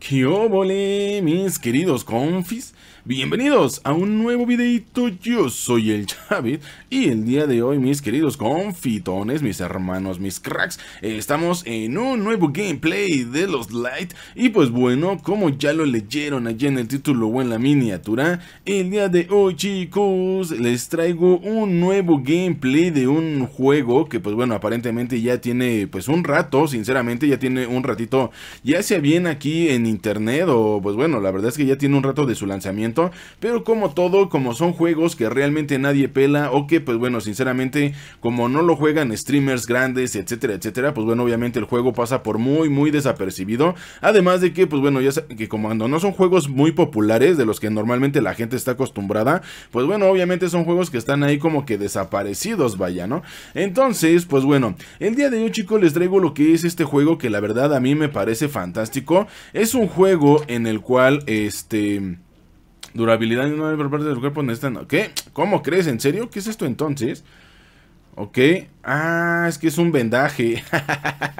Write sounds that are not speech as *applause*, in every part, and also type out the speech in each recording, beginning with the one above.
¿Qué obole, mis queridos confis? Bienvenidos a un nuevo videito, yo soy el Chavit y el día de hoy mis queridos confitones, mis hermanos, mis cracks Estamos en un nuevo gameplay de los Light y pues bueno, como ya lo leyeron ayer en el título o en la miniatura El día de hoy chicos les traigo un nuevo gameplay de un juego que pues bueno aparentemente ya tiene pues un rato, sinceramente ya tiene un ratito Ya sea bien aquí en internet o pues bueno, la verdad es que ya tiene un rato de su lanzamiento, pero como todo, como son juegos que realmente nadie pela o que pues bueno, sinceramente como no lo juegan streamers grandes, etcétera, etcétera, pues bueno, obviamente el juego pasa por muy muy desapercibido, además de que pues bueno, ya que como cuando no son juegos muy populares de los que normalmente la gente está acostumbrada, pues bueno, obviamente son juegos que están ahí como que desaparecidos, vaya, ¿no? Entonces, pues bueno, el día de hoy chicos les traigo lo que es este juego que la verdad a mí me parece fantástico, es un un juego en el cual, este... Durabilidad no una parte del cuerpo necesitan... ¿Qué? ¿Cómo crees? ¿En serio? ¿Qué es esto entonces? Ok. Ah, es que es un vendaje.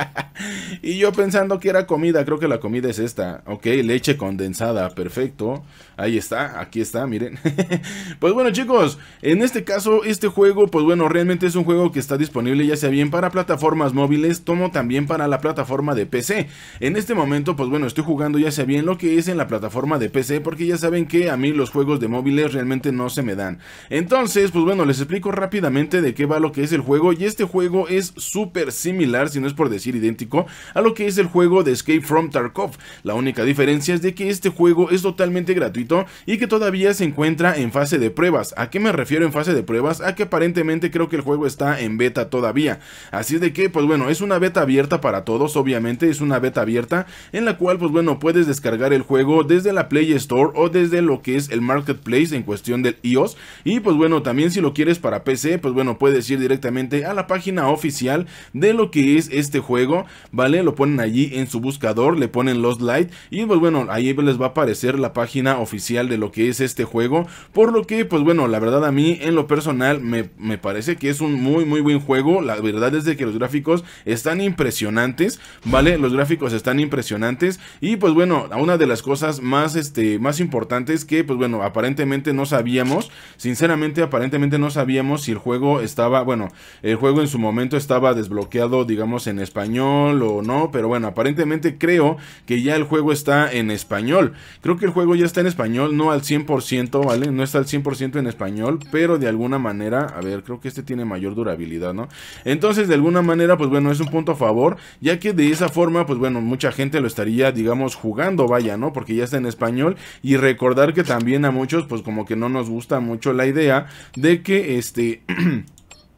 *laughs* y yo pensando que era comida. Creo que la comida es esta. Ok, leche condensada. Perfecto. Ahí está, aquí está, miren. *laughs* pues bueno chicos, en este caso este juego, pues bueno, realmente es un juego que está disponible ya sea bien para plataformas móviles, como también para la plataforma de PC. En este momento, pues bueno, estoy jugando ya sea bien lo que es en la plataforma de PC, porque ya saben que a mí los juegos de móviles realmente no se me dan. Entonces, pues bueno, les explico rápidamente de qué va lo que es el juego, y este juego es súper similar, si no es por decir idéntico, a lo que es el juego de Escape from Tarkov. La única diferencia es de que este juego es totalmente gratuito y que todavía se encuentra en fase de pruebas. ¿A qué me refiero en fase de pruebas? A que aparentemente creo que el juego está en beta todavía. Así de que, pues bueno, es una beta abierta para todos, obviamente, es una beta abierta en la cual, pues bueno, puedes descargar el juego desde la Play Store o desde lo que es el Marketplace en cuestión del iOS. Y pues bueno, también si lo quieres para PC, pues bueno, puedes ir directamente a la página oficial de lo que es este juego, ¿vale? Lo ponen allí en su buscador, le ponen Lost Light y pues bueno, ahí les va a aparecer la página oficial de lo que es este juego. Por lo que, pues bueno, la verdad a mí en lo personal me, parece que es un muy muy buen juego. La verdad es de que los gráficos están impresionantes, ¿vale? Los gráficos están impresionantes. Y pues bueno, una de las cosas más, este, más importantes que, pues bueno, aparentemente no sabíamos. Sinceramente, aparentemente no sabíamos si el juego estaba, bueno, el juego en su momento estaba desbloqueado, digamos, en español o no. Pero bueno, aparentemente creo que ya el juego está en español. Creo que el juego ya está en español no al 100%, ¿vale? No está al 100% en español, pero de alguna manera, a ver, creo que este tiene mayor durabilidad, ¿no? Entonces, de alguna manera, pues bueno, es un punto a favor, ya que de esa forma, pues bueno, mucha gente lo estaría, digamos, jugando, vaya, ¿no? Porque ya está en español y recordar que también a muchos, pues como que no nos gusta mucho la idea de que, este... *clears throat*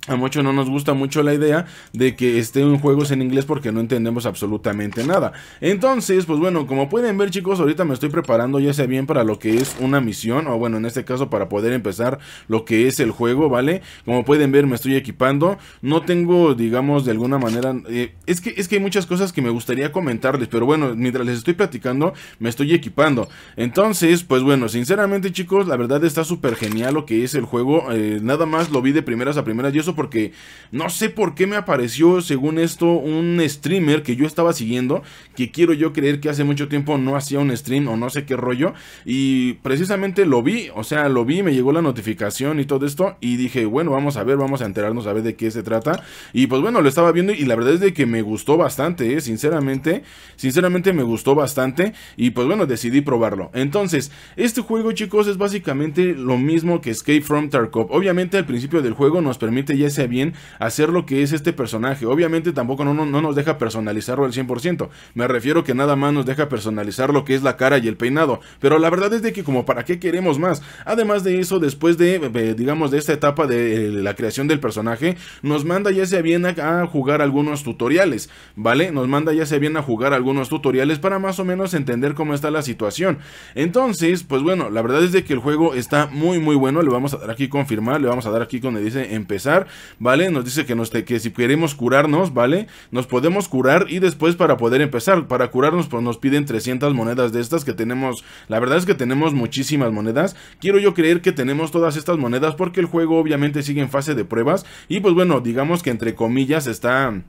A muchos no nos gusta mucho la idea de que estén juegos en inglés porque no entendemos absolutamente nada. Entonces, pues bueno, como pueden ver chicos, ahorita me estoy preparando ya sea bien para lo que es una misión o bueno, en este caso para poder empezar lo que es el juego, ¿vale? Como pueden ver me estoy equipando, no tengo digamos de alguna manera, eh, es, que, es que hay muchas cosas que me gustaría comentarles, pero bueno, mientras les estoy platicando me estoy equipando. Entonces, pues bueno, sinceramente chicos, la verdad está súper genial lo que es el juego, eh, nada más lo vi de primeras a primeras y eso porque no sé por qué me apareció, según esto, un streamer que yo estaba siguiendo, que quiero yo creer que hace mucho tiempo no hacía un stream o no sé qué rollo, y precisamente lo vi, o sea, lo vi, me llegó la notificación y todo esto, y dije, bueno, vamos a ver, vamos a enterarnos a ver de qué se trata, y pues bueno, lo estaba viendo y la verdad es de que me gustó bastante, ¿eh? sinceramente, sinceramente me gustó bastante, y pues bueno, decidí probarlo. Entonces, este juego, chicos, es básicamente lo mismo que Escape from Tarkov. Obviamente, al principio del juego nos permite sea bien hacer lo que es este personaje. Obviamente tampoco no, nos deja personalizarlo al 100%. Me refiero que nada más nos deja personalizar lo que es la cara y el peinado. Pero la verdad es de que como para qué queremos más. Además de eso, después de, eh, eh, digamos, de esta etapa eh, de la creación del personaje, nos manda ya sea bien a, jugar algunos tutoriales, ¿vale? Nos manda ya sea bien a jugar algunos tutoriales para más o menos entender cómo está la situación. Entonces, pues bueno, la verdad es de que el juego está muy muy bueno, le vamos a dar aquí confirmar, le vamos a dar aquí donde dice empezar ¿vale? Nos dice que, nos, que si queremos curarnos, ¿vale? Nos podemos curar y después para poder empezar, para curarnos pues nos piden 300 monedas de estas que tenemos, la verdad es que tenemos muchísimas monedas, quiero yo creer que tenemos todas estas monedas porque el juego obviamente sigue en fase de pruebas y pues bueno, digamos que entre comillas está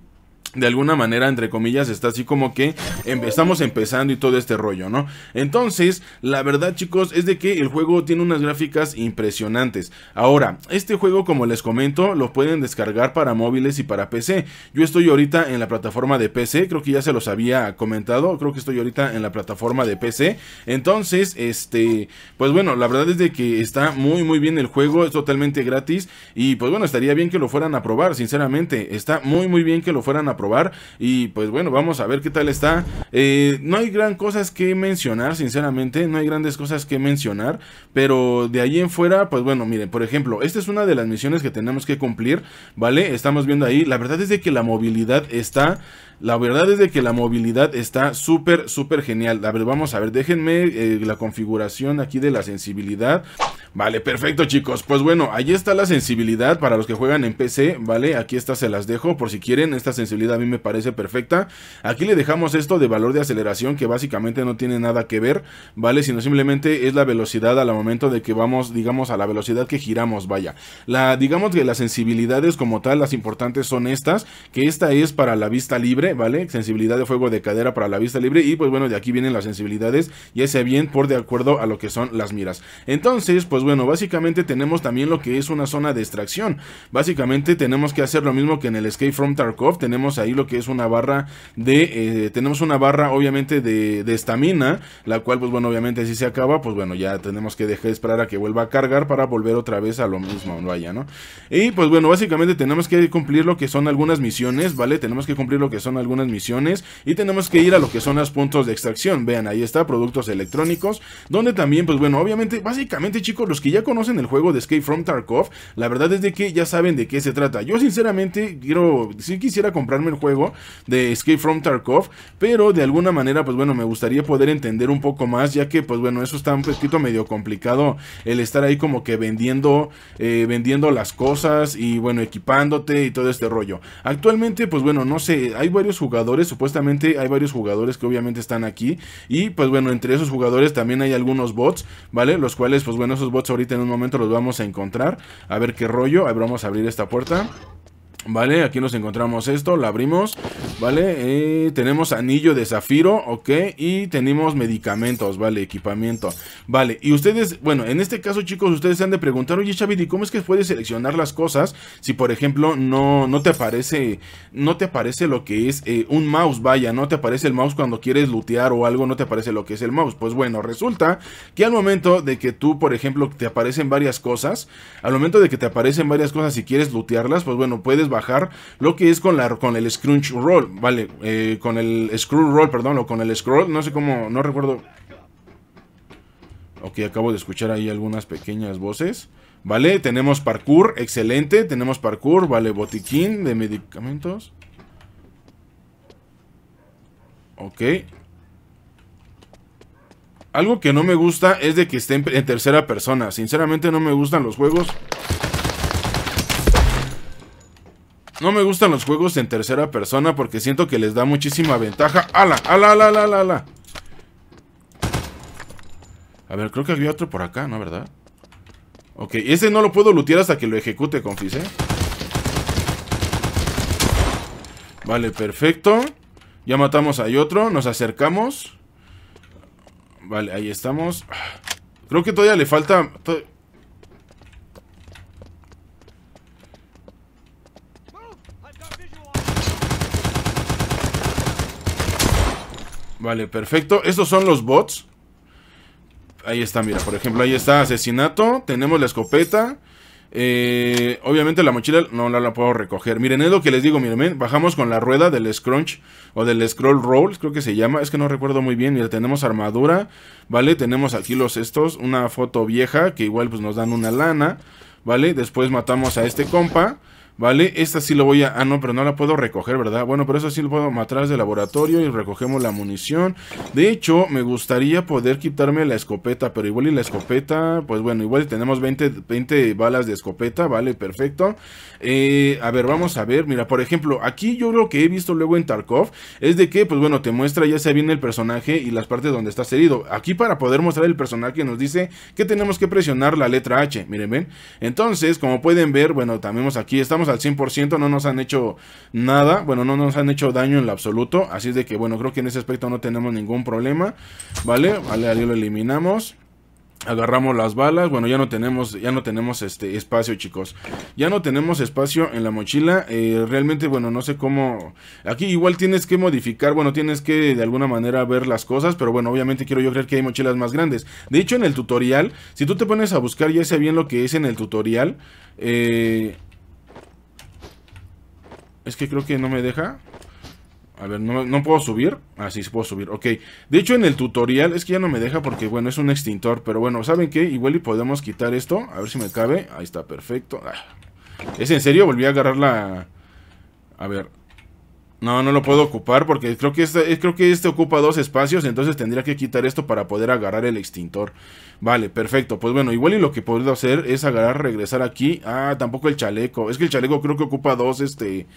de alguna manera, entre comillas, está así como que em, estamos empezando y todo este rollo, ¿no? Entonces, la verdad, chicos, es de que el juego tiene unas gráficas impresionantes. Ahora, este juego, como les comento, lo pueden descargar para móviles y para PC. Yo estoy ahorita en la plataforma de PC, creo que ya se los había comentado, creo que estoy ahorita en la plataforma de PC. Entonces, este, pues bueno, la verdad es de que está muy, muy bien el juego, es totalmente gratis y pues bueno, estaría bien que lo fueran a probar, sinceramente, está muy, muy bien que lo fueran a probar y pues bueno, vamos a ver qué tal está. Eh, no hay gran cosas que mencionar, sinceramente. No hay grandes cosas que mencionar. Pero de ahí en fuera, pues bueno, miren, por ejemplo, esta es una de las misiones que tenemos que cumplir, ¿vale? Estamos viendo ahí. La verdad es de que la movilidad está la verdad es de que la movilidad está súper, súper genial. A ver, vamos a ver, déjenme eh, la configuración aquí de la sensibilidad. Vale, perfecto chicos. Pues bueno, ahí está la sensibilidad para los que juegan en PC, ¿vale? Aquí estas se las dejo por si quieren. Esta sensibilidad a mí me parece perfecta. Aquí le dejamos esto de valor de aceleración que básicamente no tiene nada que ver, ¿vale? Sino simplemente es la velocidad al momento de que vamos, digamos, a la velocidad que giramos, vaya. La, digamos que las sensibilidades como tal, las importantes son estas, que esta es para la vista libre ¿vale? Sensibilidad de fuego de cadera para la vista libre y pues bueno, de aquí vienen las sensibilidades y ese bien por de acuerdo a lo que son las miras. Entonces, pues bueno, básicamente tenemos también lo que es una zona de extracción. Básicamente tenemos que hacer lo mismo que en el Escape from Tarkov, tenemos ahí lo que es una barra de, eh, tenemos una barra obviamente de estamina, la cual pues bueno, obviamente si se acaba, pues bueno, ya tenemos que dejar esperar a que vuelva a cargar para volver otra vez a lo mismo, vaya, ¿no? Y pues bueno, básicamente tenemos que cumplir lo que son algunas misiones, ¿vale? Tenemos que cumplir lo que son algunas misiones y tenemos que ir a lo que son los puntos de extracción. Vean, ahí está, productos electrónicos, donde también, pues bueno, obviamente, básicamente chicos, los que ya conocen el juego de Escape from Tarkov, la verdad es de que ya saben de qué se trata. Yo sinceramente quiero, si quisiera comprarme el juego de Escape from Tarkov, pero de alguna manera, pues bueno, me gustaría poder entender un poco más, ya que, pues bueno, eso está un poquito medio complicado el estar ahí como que vendiendo, eh, vendiendo las cosas y bueno, equipándote y todo este rollo. Actualmente, pues bueno, no sé, hay varios jugadores, supuestamente hay varios jugadores que obviamente están aquí. Y pues bueno, entre esos jugadores también hay algunos bots, ¿vale? Los cuales, pues bueno, esos bots ahorita en un momento los vamos a encontrar. A ver qué rollo. A vamos a abrir esta puerta. Vale, aquí nos encontramos esto, la abrimos, vale, eh, tenemos anillo de zafiro, ok, y tenemos medicamentos, vale, equipamiento, vale, y ustedes, bueno, en este caso chicos, ustedes se han de preguntar, oye Chavidi, cómo es que puedes seleccionar las cosas si por ejemplo no, no te aparece, no te aparece lo que es eh, un mouse, vaya, no te aparece el mouse cuando quieres lootear o algo, no te aparece lo que es el mouse? Pues bueno, resulta que al momento de que tú, por ejemplo, te aparecen varias cosas, al momento de que te aparecen varias cosas y quieres lootearlas, pues bueno, puedes bajar lo que es con, la, con el Scrunch Roll, vale, eh, con el Scroll Roll, perdón, o con el Scroll, no sé cómo, no recuerdo. Ok, acabo de escuchar ahí algunas pequeñas voces. Vale, tenemos parkour, excelente, tenemos parkour, vale, botiquín de medicamentos. Ok, algo que no me gusta es de que esté en, tercera persona. Sinceramente no me gustan los juegos no me gustan los juegos en tercera persona porque siento que les da muchísima ventaja. ¡Ala! ¡Ala, ala, ala, ala! A ver, creo que había otro por acá, ¿no? ¿Verdad? Ok, ese no lo puedo lootear hasta que lo ejecute, confis, ¿eh? Vale, perfecto. Ya matamos a otro, nos acercamos. Vale, ahí estamos. Creo que todavía le falta... Vale, perfecto. Estos son los bots. Ahí está, mira, por ejemplo, ahí está asesinato. Tenemos la escopeta. Eh, obviamente la mochila no, la puedo recoger. Miren, es lo que les digo, miren, bajamos con la rueda del scrunch o del scroll roll, creo que se llama, es que no recuerdo muy bien. Mira, tenemos armadura, ¿vale? Tenemos aquí los estos, una foto vieja que igual pues nos dan una lana, ¿vale? Después matamos a este compa. Vale, esta sí lo voy a... Ah, no, pero no la puedo recoger, ¿verdad? Bueno, pero eso sí lo puedo matar el laboratorio y recogemos la munición. De hecho, me gustaría poder quitarme la escopeta, pero igual y la escopeta... Pues bueno, igual tenemos 20, 20 balas de escopeta, ¿vale? Perfecto. Eh, a ver, vamos a ver. Mira, por ejemplo, aquí yo lo que he visto luego en Tarkov es de que, pues bueno, te muestra ya sea bien el personaje y las partes donde estás herido. Aquí para poder mostrar el personaje nos dice que tenemos que presionar la letra H, miren, ven. Entonces, como pueden ver, bueno, también aquí estamos al 100%, no nos han hecho nada, bueno, no nos han hecho daño en lo absoluto, así es de que bueno, creo que en ese aspecto no tenemos ningún problema, ¿vale? Vale, ahí lo eliminamos. Agarramos las balas, bueno ya no tenemos, ya no tenemos este espacio chicos Ya no tenemos espacio en la mochila eh, Realmente bueno no sé cómo Aquí igual tienes que modificar, bueno tienes que de alguna manera ver las cosas Pero bueno obviamente quiero yo creer que hay mochilas más grandes De hecho en el tutorial, si tú te pones a buscar ya sé bien lo que es en el tutorial eh, es que creo que no me deja. A ver, ¿no, puedo subir? Ah, sí, sí puedo subir, ok. De hecho, en el tutorial es que ya no me deja porque, bueno, es un extintor. Pero bueno, ¿saben qué? Igual y podemos quitar esto. A ver si me cabe. Ahí está, perfecto. Ah. ¿Es en serio? Volví a agarrar la... A ver, no, no lo puedo ocupar porque creo que, este, eh, creo que este ocupa dos espacios, entonces tendría que quitar esto para poder agarrar el extintor. Vale, perfecto. Pues bueno, igual y lo que puedo hacer es agarrar, regresar aquí. Ah, tampoco el chaleco. Es que el chaleco creo que ocupa dos, este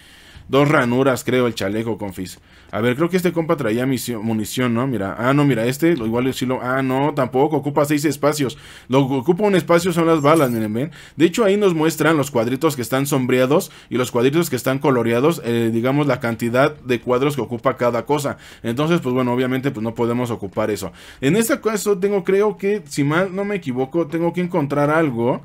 dos ranuras, creo, el chaleco, confis. A ver, creo que este compa traía munición, ¿no? Mira, ah, no, mira, este, lo igual sí lo... Ah, no, tampoco, ocupa seis espacios. Lo que ocupa un espacio son las balas, miren, ven. De hecho, ahí nos muestran los cuadritos que están sombreados y los cuadritos que están coloreados, eh, digamos, la cantidad de cuadros que ocupa cada cosa. Entonces, pues bueno, obviamente, pues no podemos ocupar eso. En este caso, tengo, creo que, si mal no me equivoco, tengo que encontrar algo...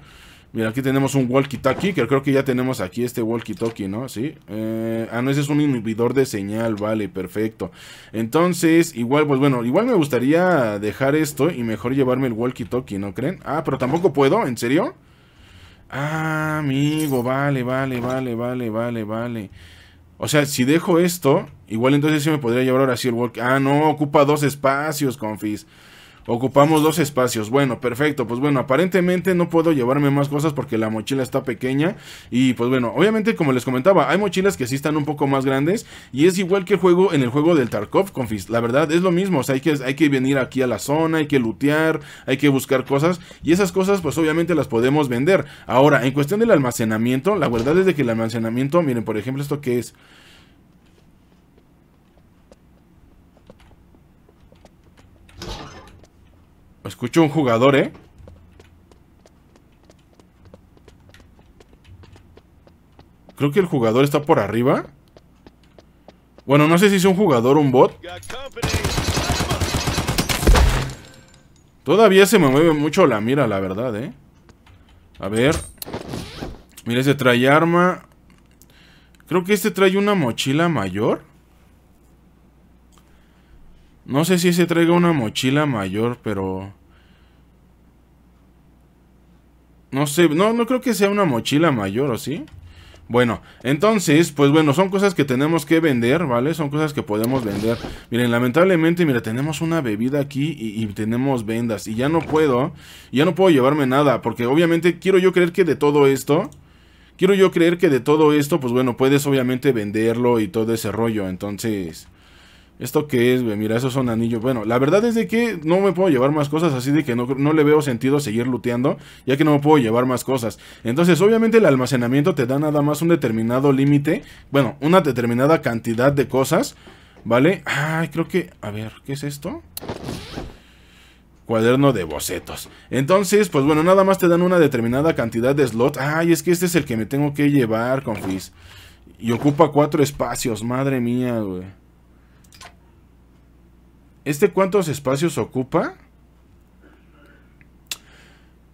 Mira, aquí tenemos un walkie-talkie, que creo que ya tenemos aquí este walkie-talkie, ¿no? Sí. Eh, ah, no, ese es un inhibidor de señal, vale, perfecto. Entonces, igual, pues bueno, igual me gustaría dejar esto y mejor llevarme el walkie-talkie, ¿no creen? Ah, pero tampoco puedo, ¿en serio? Ah, amigo, vale, vale, vale, vale, vale, vale. O sea, si dejo esto, igual entonces sí me podría llevar ahora sí el walkie... Ah, no, ocupa dos espacios, confis. Ocupamos dos espacios. Bueno, perfecto. Pues bueno, aparentemente no puedo llevarme más cosas porque la mochila está pequeña. Y pues bueno, obviamente como les comentaba, hay mochilas que sí están un poco más grandes. Y es igual que el juego en el juego del Tarkov, confis. La verdad es lo mismo. O sea, hay que, hay que venir aquí a la zona, hay que lootear, hay que buscar cosas. Y esas cosas pues obviamente las podemos vender. Ahora, en cuestión del almacenamiento, la verdad es de que el almacenamiento, miren, por ejemplo, esto que es... Escucho un jugador, ¿eh? Creo que el jugador está por arriba. Bueno, no sé si es un jugador o un bot. Todavía se me mueve mucho la mira, la verdad, ¿eh? A ver. Mira, se trae arma. Creo que este trae una mochila mayor. No sé si se traiga una mochila mayor, pero... No sé, no, no creo que sea una mochila mayor, ¿o sí? Bueno, entonces, pues bueno, son cosas que tenemos que vender, ¿vale? Son cosas que podemos vender. Miren, lamentablemente, mira, tenemos una bebida aquí y, y, tenemos vendas. Y ya no puedo, ya no puedo llevarme nada. Porque obviamente quiero yo creer que de todo esto, quiero yo creer que de todo esto, pues bueno, puedes obviamente venderlo y todo ese rollo. Entonces, ¿Esto qué es, Mira, esos son anillos. Bueno, la verdad es de que no me puedo llevar más cosas, así de que no, le veo sentido seguir looteando, ya que no me puedo llevar más cosas. Entonces, obviamente el almacenamiento te da nada más un determinado límite, bueno, una determinada cantidad de cosas, ¿vale? Ay, creo que... A ver, ¿qué es esto? cuaderno de bocetos. Entonces, pues bueno, nada más te dan una determinada cantidad de slots. Ay, es que este es el que me tengo que llevar, confis. Y ocupa cuatro espacios, madre mía, güey. ¿Este cuántos espacios ocupa?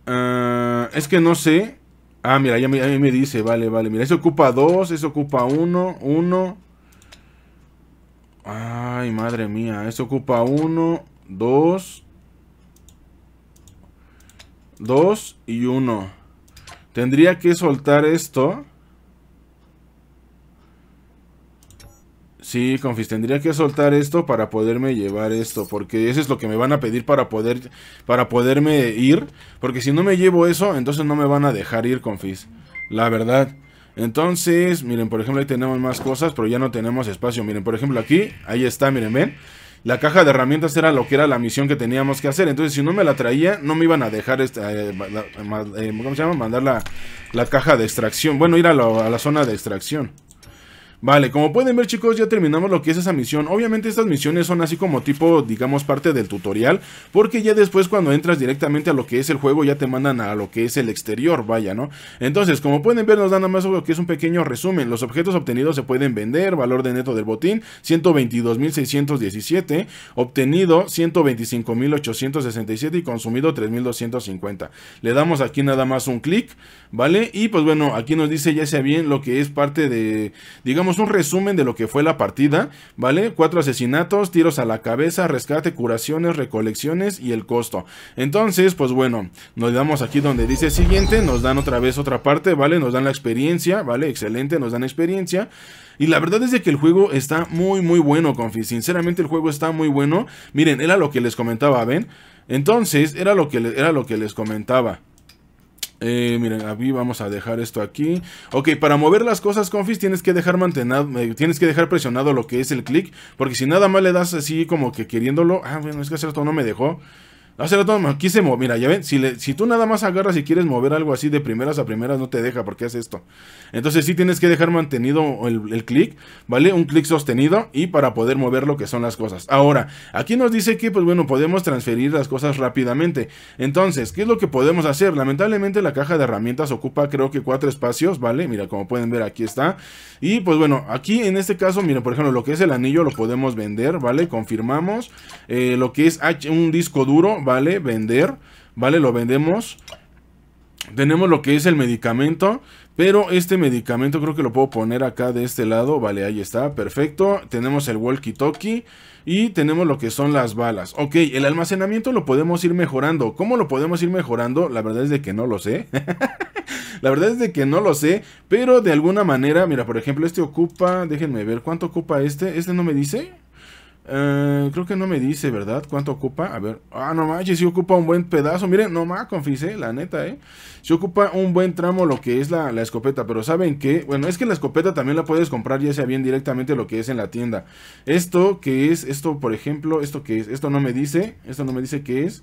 Ah, es que no sé. Ah, mira, ya me, dice, vale, vale. Mira, eso ocupa dos, eso ocupa uno, uno. Ay, madre mía. Eso ocupa uno, dos. Dos y uno. Tendría que soltar esto. Sí, Confis, tendría que soltar esto para poderme llevar esto, porque eso es lo que me van a pedir para poder para poderme ir, porque si no me llevo eso, entonces no me van a dejar ir, Confis. La verdad. Entonces, miren, por ejemplo, ahí tenemos más cosas, pero ya no tenemos espacio. Miren, por ejemplo, aquí, ahí está, miren, ven. La caja de herramientas era lo que era la misión que teníamos que hacer. Entonces, si no me la traía, no me iban a dejar esta, eh, eh, eh, ¿cómo se llama? mandar la, caja de extracción. Bueno, ir a la, a la zona de extracción. Vale, como pueden ver chicos ya terminamos lo que es esa misión Obviamente estas misiones son así como tipo, digamos, parte del tutorial Porque ya después cuando entras directamente a lo que es el juego ya te mandan a lo que es el exterior, vaya, ¿no? Entonces, como pueden ver nos dan nada más lo que es un pequeño resumen Los objetos obtenidos se pueden vender, valor de neto del botín 122.617 Obtenido 125.867 y consumido 3.250 Le damos aquí nada más un clic, ¿vale? Y pues bueno, aquí nos dice ya sea bien lo que es parte de, digamos un resumen de lo que fue la partida, ¿vale? Cuatro asesinatos, tiros a la cabeza, rescate, curaciones, recolecciones y el costo. Entonces, pues bueno, nos damos aquí donde dice siguiente, nos dan otra vez otra parte, ¿vale? Nos dan la experiencia, ¿vale? Excelente, nos dan experiencia. Y la verdad es que el juego está muy, muy bueno, confi. Sinceramente, el juego está muy bueno. Miren, era lo que les comentaba, ¿ven? Entonces, era lo que, era lo que les comentaba. Eh, miren, aquí vamos a dejar esto aquí. Ok, para mover las cosas, confis, tienes que dejar mantenado, eh, tienes que dejar presionado lo que es el clic. Porque si nada más le das así como que queriéndolo. Ah, bueno, es que hacer esto no me dejó. Aquí se aquí Mira, ya ven, si, tú nada más agarras y quieres mover algo así de primeras a primeras, no te deja porque es esto. Entonces sí tienes que dejar mantenido el, clic, ¿vale? Un clic sostenido y para poder mover lo que son las cosas. Ahora, aquí nos dice que, pues bueno, podemos transferir las cosas rápidamente. Entonces, ¿qué es lo que podemos hacer? Lamentablemente la caja de herramientas ocupa creo que cuatro espacios, ¿vale? Mira, como pueden ver aquí está. Y pues bueno, aquí en este caso, Mira por ejemplo, lo que es el anillo lo podemos vender, ¿vale? Confirmamos. Eh, lo que es un disco duro, vale vender, vale, lo vendemos. Tenemos lo que es el medicamento, pero este medicamento creo que lo puedo poner acá de este lado, vale, ahí está, perfecto. Tenemos el walkie-talkie y tenemos lo que son las balas. Ok, el almacenamiento lo podemos ir mejorando. ¿Cómo lo podemos ir mejorando? La verdad es de que no lo sé. *laughs* La verdad es de que no lo sé, pero de alguna manera, mira, por ejemplo, este ocupa, déjenme ver, ¿cuánto ocupa este? Este no me dice. Eh, creo que no me dice, ¿verdad? ¿Cuánto ocupa? A ver. Ah, no manches, si ocupa un buen pedazo. Miren, no más, confisé, eh, la neta, ¿eh? Si ocupa un buen tramo lo que es la, escopeta. Pero ¿saben que, Bueno, es que la escopeta también la puedes comprar ya sea bien directamente lo que es en la tienda. Esto que es, esto por ejemplo, esto que es, esto no me dice, esto no me dice qué es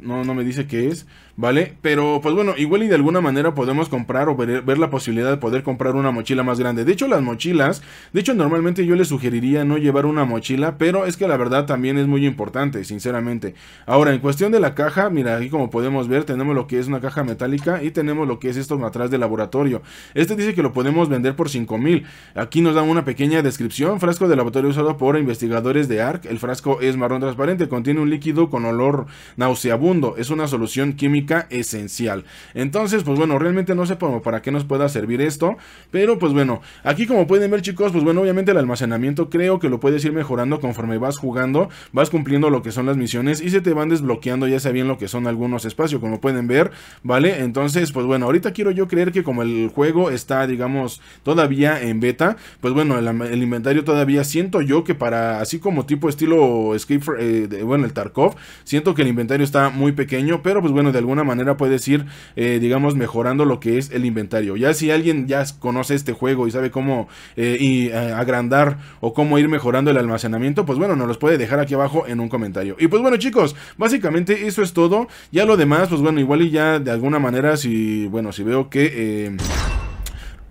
no, no me dice qué es, ¿vale? Pero pues bueno, igual y de alguna manera podemos comprar o ver, la posibilidad de poder comprar una mochila más grande. De hecho, las mochilas, de hecho normalmente yo le sugeriría no llevar una mochila, pero es que la verdad también es muy importante, sinceramente. Ahora, en cuestión de la caja, mira, aquí como podemos ver, tenemos lo que es una caja metálica y tenemos lo que es esto atrás del laboratorio. Este dice que lo podemos vender por 5000. Aquí nos dan una pequeña descripción, frasco de laboratorio usado por investigadores de ARC. El frasco es marrón transparente, contiene un líquido con olor nauseabundo es una solución química esencial. Entonces, pues bueno, realmente no sé para qué nos pueda servir esto. Pero pues bueno, aquí como pueden ver chicos, pues bueno, obviamente el almacenamiento creo que lo puedes ir mejorando conforme vas jugando, vas cumpliendo lo que son las misiones y se te van desbloqueando ya sea bien lo que son algunos espacios, como pueden ver, ¿vale? Entonces, pues bueno, ahorita quiero yo creer que como el juego está, digamos, todavía en beta, pues bueno, el, inventario todavía siento yo que para, así como tipo estilo Escape, eh, bueno, el Tarkov, siento que el inventario está muy pequeño, pero pues bueno, de alguna manera puedes ir, eh, digamos, mejorando lo que es el inventario. Ya si alguien ya conoce este juego y sabe cómo eh, y, eh, agrandar o cómo ir mejorando el almacenamiento, pues bueno, nos los puede dejar aquí abajo en un comentario. Y pues bueno, chicos, básicamente eso es todo. Ya lo demás, pues bueno, igual y ya de alguna manera, si, bueno, si veo que...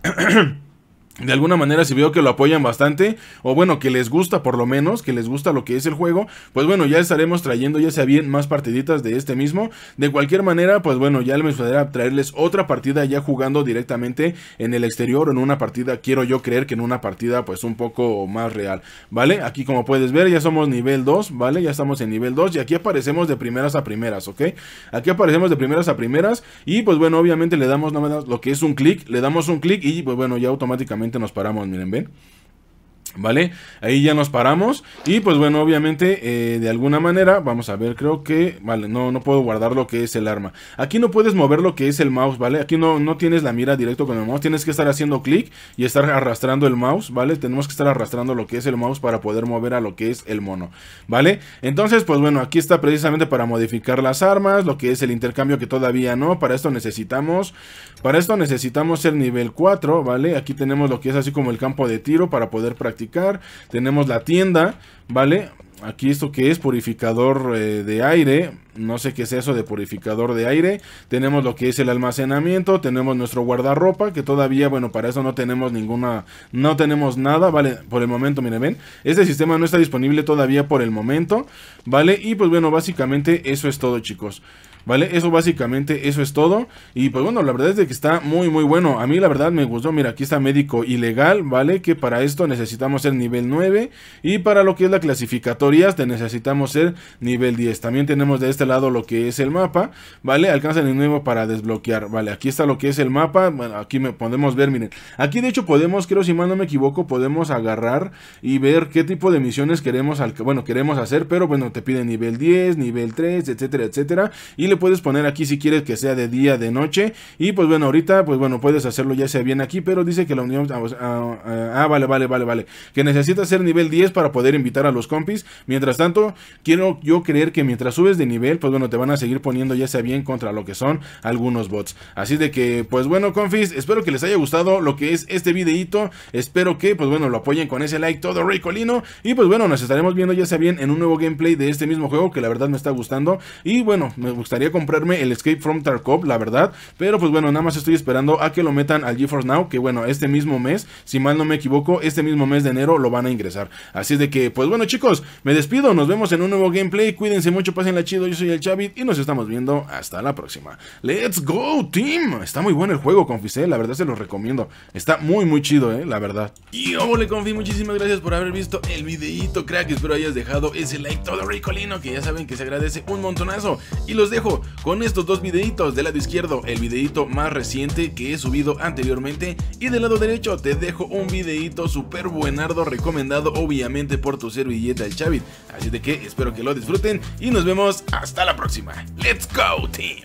*clears throat* de alguna manera si veo que lo apoyan bastante o bueno que les gusta por lo menos que les gusta lo que es el juego pues bueno ya estaremos trayendo ya sea bien más partiditas de este mismo de cualquier manera pues bueno ya les voy traerles otra partida ya jugando directamente en el exterior en una partida quiero yo creer que en una partida pues un poco más real vale aquí como puedes ver ya somos nivel 2 vale ya estamos en nivel 2 y aquí aparecemos de primeras a primeras ok aquí aparecemos de primeras a primeras y pues bueno obviamente le damos nada más lo que es un clic le damos un clic y pues bueno ya automáticamente nos paramos, miren, ven. ¿Vale? Ahí ya nos paramos. Y pues bueno, obviamente, eh, de alguna manera, vamos a ver, creo que... Vale, no, no puedo guardar lo que es el arma. Aquí no puedes mover lo que es el mouse, ¿vale? Aquí no, no tienes la mira directo con el mouse. Tienes que estar haciendo clic y estar arrastrando el mouse, ¿vale? Tenemos que estar arrastrando lo que es el mouse para poder mover a lo que es el mono, ¿vale? Entonces, pues bueno, aquí está precisamente para modificar las armas, lo que es el intercambio que todavía no. Para esto necesitamos... Para esto necesitamos el nivel 4, ¿vale? Aquí tenemos lo que es así como el campo de tiro para poder practicar tenemos la tienda, ¿vale? Aquí esto que es purificador eh, de aire, no sé qué es eso de purificador de aire. Tenemos lo que es el almacenamiento, tenemos nuestro guardarropa, que todavía, bueno, para eso no tenemos ninguna, no tenemos nada, ¿vale? Por el momento, miren, ven, este sistema no está disponible todavía por el momento, ¿vale? Y pues bueno, básicamente eso es todo, chicos. ¿vale? Eso básicamente, eso es todo. Y pues bueno, la verdad es de que está muy, muy bueno. A mí la verdad me gustó. Mira, aquí está médico ilegal, ¿vale? Que para esto necesitamos ser nivel 9. Y para lo que es la clasificatoria, te necesitamos ser nivel 10. También tenemos de este lado lo que es el mapa, ¿vale? alcanza el nuevo para desbloquear, ¿vale? Aquí está lo que es el mapa. Bueno, aquí me podemos ver, miren. Aquí de hecho podemos, creo si mal no me equivoco, podemos agarrar y ver qué tipo de misiones queremos, al, bueno, queremos hacer. Pero bueno, te pide nivel 10, nivel 3, etcétera, etcétera. Y le puedes poner aquí si quieres que sea de día, de noche. Y pues bueno, ahorita, pues bueno, puedes hacerlo ya sea bien aquí, pero dice que la unión... Ah, pues, ah, ah, ah vale, vale, vale, vale. Que necesitas ser nivel 10 para poder invitar a los compis. Mientras tanto, quiero yo creer que mientras subes de nivel, pues bueno, te van a seguir poniendo ya sea bien contra lo que son algunos bots. Así de que, pues bueno, confis, espero que les haya gustado lo que es este videito. Espero que, pues bueno, lo apoyen con ese like todo Colino Y pues bueno, nos estaremos viendo ya sea bien en un nuevo gameplay de este mismo juego que la verdad me está gustando. Y bueno, me gustaría comprarme el Escape from Tarkov, la verdad. Pero pues bueno, nada más estoy esperando a que lo metan al GeForce Now. Que bueno, este mismo mes, si mal no me equivoco, este mismo mes de enero lo van a ingresar. Así es de que, pues bueno chicos, me despido. Nos vemos en un nuevo gameplay. Cuídense mucho, la chido. Yo soy el Chavit y nos estamos viendo hasta la próxima. ¡Let's go, team! Está muy bueno el juego, confisé. ¿eh? La verdad se los recomiendo. Está muy, muy chido, eh, la verdad. Y le confí, muchísimas gracias por haber visto el videito, crack. Espero hayas dejado ese like todo ricolino, que ya saben que se agradece un montonazo. Y los dejo con estos dos videitos. Del lado izquierdo el videito más reciente que he subido anteriormente y del lado derecho te dejo un videito super buenardo recomendado obviamente por tu servilleta el Chavit. Así de que espero que lo disfruten y nos vemos hasta la próxima. ¡Let's go team!